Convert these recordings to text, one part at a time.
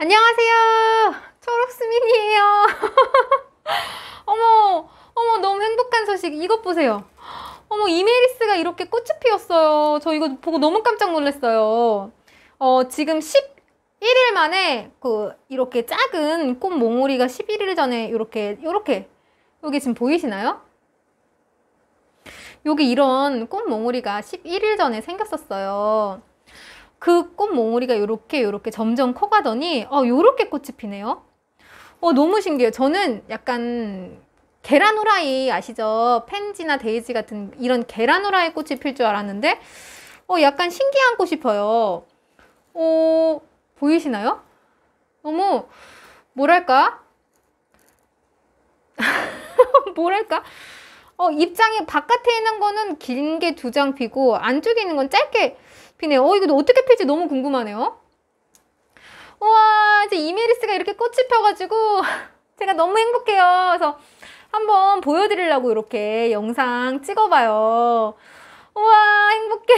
안녕하세요. 초록수민이에요. 어머, 어머, 너무 행복한 소식. 이것 보세요. 어머, 이메리스가 이렇게 꽃이 피었어요. 저 이거 보고 너무 깜짝 놀랐어요. 어, 지금 11일 만에 그 이렇게 작은 꽃 몽우리가 11일 전에 이렇게, 이렇게. 여기 지금 보이시나요? 여기 이런 꽃 몽우리가 11일 전에 생겼었어요. 그꽃 몽우리가 이렇게 이렇게 점점 커가더니 어 요렇게 꽃이 피네요. 어 너무 신기해요. 저는 약간 계란 후라이 아시죠? 펜지나 데이지 같은 이런 계란 후라이 꽃이 필 줄 알았는데 어 약간 신기한 꽃이 펴요. 어 보이시나요? 너무 뭐랄까? 뭐랄까? 어, 입장이 바깥에 있는 거는 긴 게 두 장 피고 안쪽에 있는 건 짧게 피네요. 어, 이거 어떻게 필지 너무 궁금하네요. 우와, 이제 이메리스가 이렇게 꽃이 펴가지고 제가 너무 행복해요. 그래서 한번 보여드리려고 이렇게 영상 찍어봐요. 우와, 행복해.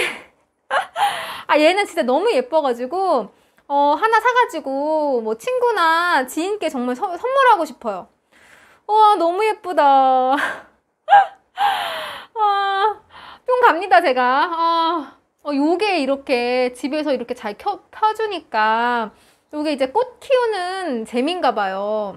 아, 얘는 진짜 너무 예뻐가지고 어, 하나 사가지고 뭐 친구나 지인께 정말 서, 선물하고 싶어요. 우와, 너무 예쁘다. 아, 뿅 갑니다, 제가. 아, 어, 요게 이렇게 집에서 이렇게 잘 켜, 펴주니까 요게 이제 꽃 키우는 재미인가 봐요.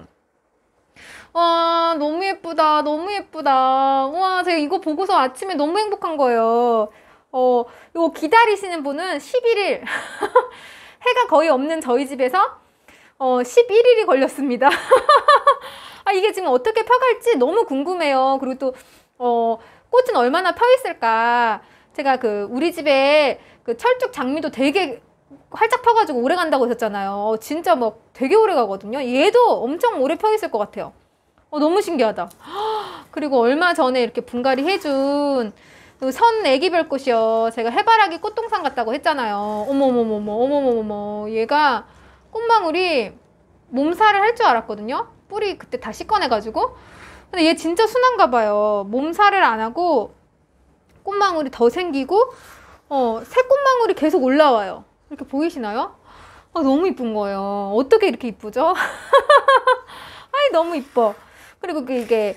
와, 너무 예쁘다. 너무 예쁘다. 와, 제가 이거 보고서 아침에 너무 행복한 거예요. 어, 요 기다리시는 분은 11일. 해가 거의 없는 저희 집에서 어, 11일이 걸렸습니다. 아, 이게 지금 어떻게 펴갈지 너무 궁금해요. 그리고 또, 어, 꽃은 얼마나 펴 있을까. 제가 그 우리 집에 그 철쭉 장미도 되게 활짝 펴가지고 오래 간다고 했었잖아요. 진짜 막 되게 오래 가거든요. 얘도 엄청 오래 펴 있을 것 같아요. 어, 너무 신기하다. 그리고 얼마 전에 이렇게 분갈이 해준 그 선 애기별 꽃이요. 제가 해바라기 꽃동산 같다고 했잖아요. 어머머머머, 어머머머머. 얘가 꽃망울이 몸살을 할 줄 알았거든요. 뿌리 그때 다 씻어내가지고. 근데 얘 진짜 순한가 봐요. 몸살을 안 하고 꽃망울이 더 생기고 어, 새 꽃망울이 계속 올라와요. 이렇게 보이시나요? 아, 너무 이쁜 거예요. 어떻게 이렇게 이쁘죠? 아이 너무 이뻐. 그리고 그 이게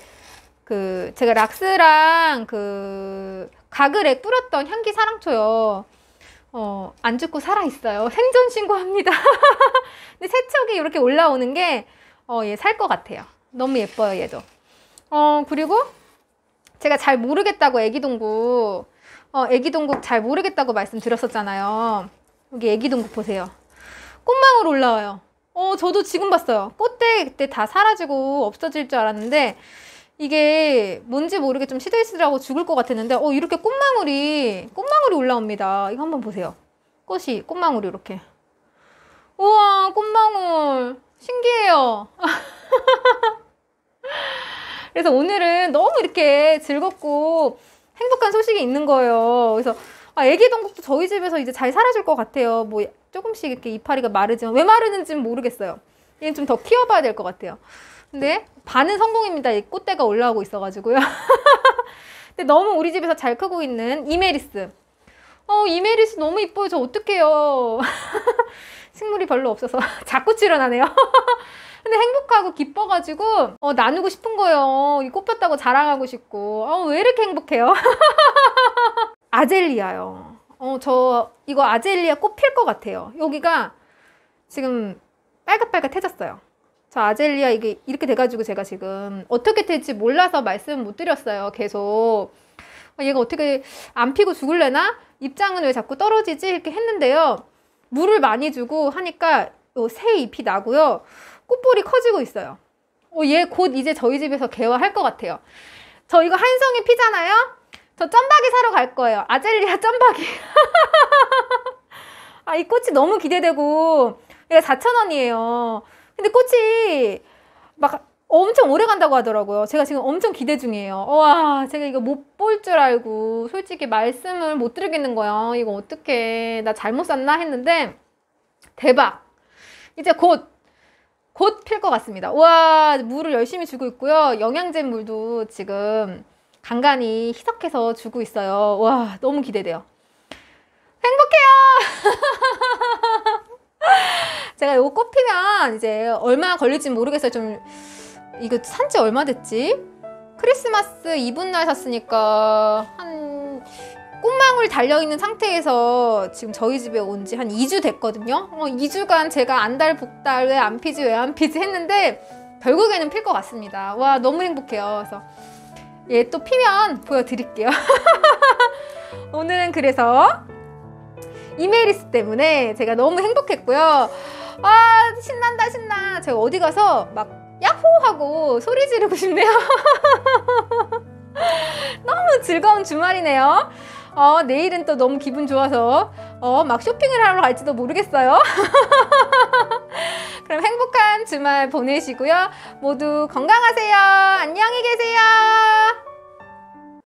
그 제가 락스랑 그 가글에 뿌렸던 향기 사랑초요. 어, 안 죽고 살아있어요. 생존 신고합니다. 근데 세척이 이렇게 올라오는 게, 어, 얘 살 것 같아요. 너무 예뻐요, 얘도. 어 그리고 제가 잘 모르겠다고 애기동구어애기동구잘 모르겠다고 말씀드렸었잖아요 여기 애기동구 보세요 꽃망울 올라와요 어 저도 지금 봤어요 꽃대 그때 다 사라지고 없어질 줄 알았는데 이게 뭔지 모르게 좀 시들시들하고 죽을 것 같았는데 어 이렇게 꽃망울이 꽃망울이 올라옵니다 이거 한번 보세요 꽃이 꽃망울이 이렇게 우와 꽃망울 신기해요 그래서 오늘은 너무 이렇게 즐겁고 행복한 소식이 있는 거예요. 그래서 아, 애기 동국도 저희 집에서 이제 잘 사라질 것 같아요. 뭐 조금씩 이렇게 이파리가 마르지만 왜 마르는지는 모르겠어요. 얘는 좀 더 키워봐야 될 것 같아요. 근데 반은 성공입니다. 꽃대가 올라오고 있어가지고요. 근데 너무 우리 집에서 잘 크고 있는 이메리스. 어, 이메리스 너무 이뻐요. 저 어떡해요. 식물이 별로 없어서 자꾸 출연하네요. 근데 행복하고 기뻐가지고 어, 나누고 싶은 거예요. 이 꽃폈다고 자랑하고 싶고 어, 왜 이렇게 행복해요? 아젤리아요. 어, 저 이거 아젤리아 꽃 필 것 같아요. 여기가 지금 빨갛빨갛해졌어요. 저 아젤리아 이게 이렇게 돼가지고 제가 지금 어떻게 될지 몰라서 말씀 못 드렸어요. 계속. 어, 얘가 어떻게 안 피고 죽을래나? 입장은 왜 자꾸 떨어지지? 이렇게 했는데요. 물을 많이 주고 하니까 어, 새 잎이 나고요. 꽃볼이 커지고 있어요. 어, 얘곧 이제 저희 집에서 개화할 것 같아요. 저 이거 한송이 피잖아요? 저 짬박이 사러 갈 거예요. 아젤리아 짬박이. 아, 이 꽃이 너무 기대되고, 얘가 4,000원이에요. 근데 꽃이 막 엄청 오래 간다고 하더라고요. 제가 지금 엄청 기대 중이에요. 와, 제가 이거 못 볼 줄 알고 솔직히 말씀을 못 드리겠는 거야. 이거 어떻게 나 잘못 샀나 했는데 대박. 이제 곧 곧 필 것 같습니다. 우 와, 물을 열심히 주고 있고요. 영양제 물도 지금 간간히 희석해서 주고 있어요. 와, 너무 기대돼요. 행복해요! 제가 이거 꽃피면 이제 얼마 걸릴지 모르겠어요. 좀 이거 산지 얼마 됐지? 크리스마스 이브날 샀으니까 한 꽃망울 달려있는 상태에서 지금 저희 집에 온 지 한 2주 됐거든요 어, 2주간 제가 안달 복달 왜 안 피지 왜 안 피지 했는데 결국에는 필 것 같습니다 와 너무 행복해요 그래서 얘 또 피면 보여드릴게요 오늘은 그래서 이메리스 때문에 제가 너무 행복했고요 아 신난다 신나 제가 어디 가서 막 야호! 하고 소리 지르고 싶네요. 너무 즐거운 주말이네요. 어, 내일은 또 너무 기분 좋아서 어, 막 쇼핑을 하러 갈지도 모르겠어요. 그럼 행복한 주말 보내시고요. 모두 건강하세요. 안녕히 계세요.